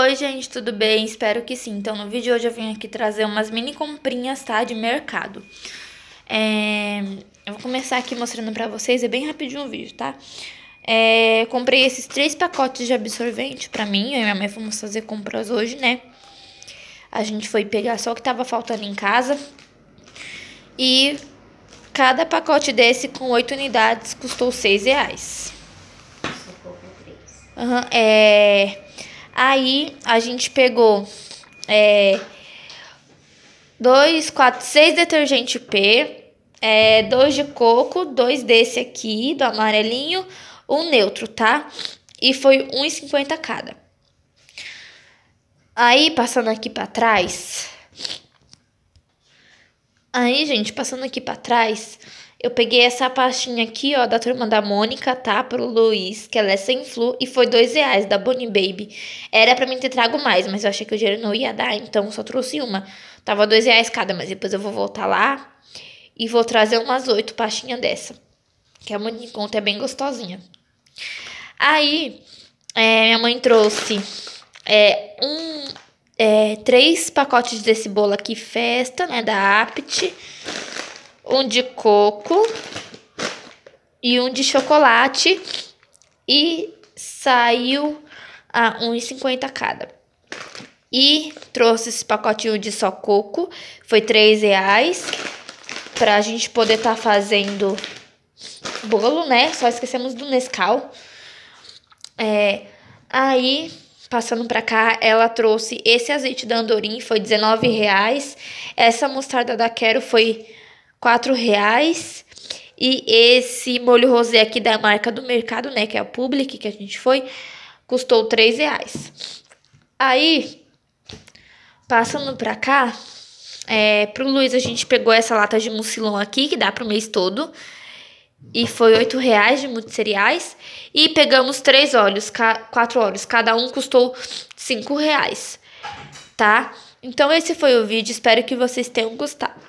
Oi gente, tudo bem? Espero que sim. Então no vídeo de hoje eu vim aqui trazer umas mini comprinhas, tá? De mercado. É... Eu vou começar aqui mostrando pra vocês, é bem rapidinho o vídeo, tá? É... Comprei esses três pacotes de absorvente pra mim, eu e minha mãe fomos fazer compras hoje, né? A gente foi pegar só o que tava faltando em casa. E cada pacote desse com oito unidades custou seis reais. Aham, uhum, é... Aí a gente pegou é, dois, quatro, seis detergente P, é, dois de coco, dois desse aqui, do amarelinho, um neutro, tá? E foi 1,50 cada. Aí, passando aqui para trás. Aí, gente, passando aqui para trás, eu peguei essa pastinha aqui, ó, da turma da Mônica, tá? Pro Luiz, que ela é sem flu, e foi dois reais, da Bonnie Baby. Era pra mim ter trago mais, mas eu achei que o dinheiro não ia dar, então só trouxe uma. Tava dois reais cada, mas depois eu vou voltar lá e vou trazer umas oito pastinhas dessa. Que a mônica conta, é bem gostosinha. Aí, é, minha mãe trouxe é, um, é, três pacotes desse bolo aqui, festa, né, da Apt um de coco e um de chocolate e saiu a 1,50 cada. E trouxe esse pacotinho de só coco, foi 3 reais, pra gente poder estar tá fazendo bolo, né? Só esquecemos do Nescau. É, aí, passando pra cá, ela trouxe esse azeite da Andorim, foi 19 reais. Essa mostarda da Quero foi quatro reais. E esse molho rosé aqui da marca do mercado, né, que é o Public, que a gente foi, custou três reais. Aí, passando pra cá, é, pro Luiz a gente pegou essa lata de mucilão aqui, que dá pro mês todo. E foi oito reais de muitos cereais. E pegamos três óleos, quatro óleos. Cada um custou cinco reais, tá? Então esse foi o vídeo, espero que vocês tenham gostado.